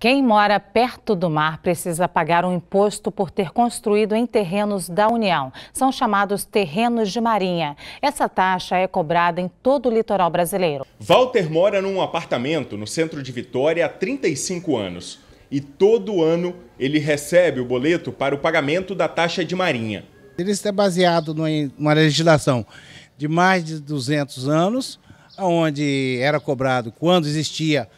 Quem mora perto do mar precisa pagar um imposto por ter construído em terrenos da União. São chamados terrenos de marinha. Essa taxa é cobrada em todo o litoral brasileiro. Walter mora num apartamento no centro de Vitória há 35 anos. E todo ano ele recebe o boleto para o pagamento da taxa de marinha. Ele está baseado numa legislação de mais de 200 anos, onde era cobrado quando existia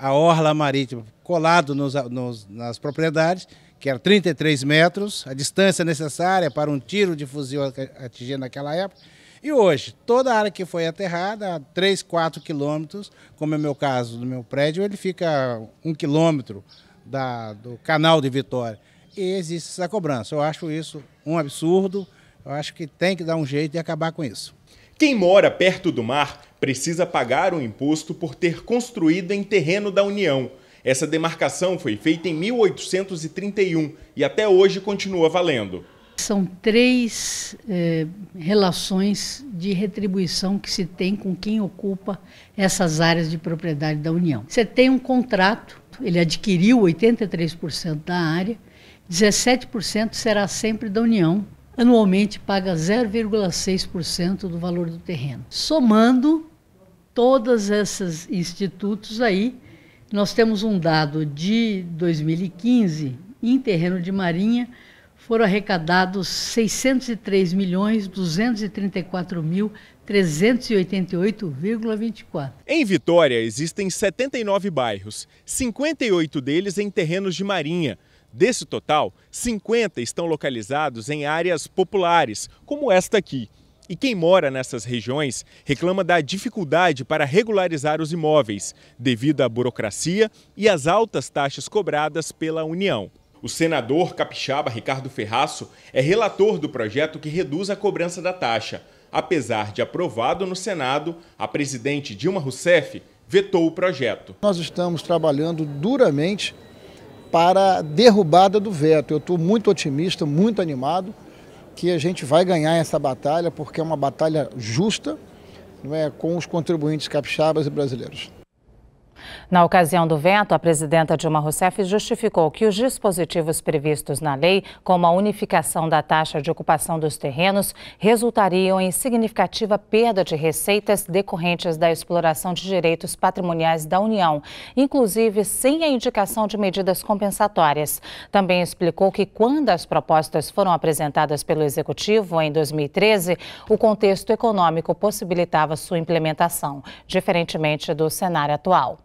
a orla marítima, colado nos, nos, nas propriedades, que era 33 metros, a distância necessária para um tiro de fuzil atingir naquela época. E hoje, toda a área que foi aterrada, 3, 4 quilômetros, como é o meu caso do meu prédio, ele fica um quilômetro da, do canal de Vitória. E existe essa cobrança. Eu acho isso um absurdo. Eu acho que tem que dar um jeito de acabar com isso. Quem mora perto do mar precisa pagar um imposto por ter construído em terreno da União. Essa demarcação foi feita em 1831 e até hoje continua valendo. São três eh, relações de retribuição que se tem com quem ocupa essas áreas de propriedade da União. Você tem um contrato, ele adquiriu 83% da área, 17% será sempre da União, anualmente paga 0,6% do valor do terreno. Somando todos esses institutos aí, nós temos um dado de 2015, em terreno de marinha, foram arrecadados 603 milhões 234 mil 388,24. Em Vitória existem 79 bairros, 58 deles em terrenos de marinha. Desse total, 50 estão localizados em áreas populares, como esta aqui. E quem mora nessas regiões reclama da dificuldade para regularizar os imóveis, devido à burocracia e às altas taxas cobradas pela União. O senador capixaba Ricardo Ferraço é relator do projeto que reduz a cobrança da taxa. Apesar de aprovado no Senado, a presidente Dilma Rousseff vetou o projeto. Nós estamos trabalhando duramente para a derrubada do veto. Eu estou muito otimista, muito animado que a gente vai ganhar essa batalha, porque é uma batalha justa, não é, com os contribuintes capixabas e brasileiros. Na ocasião do veto, a presidenta Dilma Rousseff justificou que os dispositivos previstos na lei, como a unificação da taxa de ocupação dos terrenos, resultariam em significativa perda de receitas decorrentes da exploração de direitos patrimoniais da União, inclusive sem a indicação de medidas compensatórias. Também explicou que quando as propostas foram apresentadas pelo Executivo em 2013, o contexto econômico possibilitava sua implementação, diferentemente do cenário atual.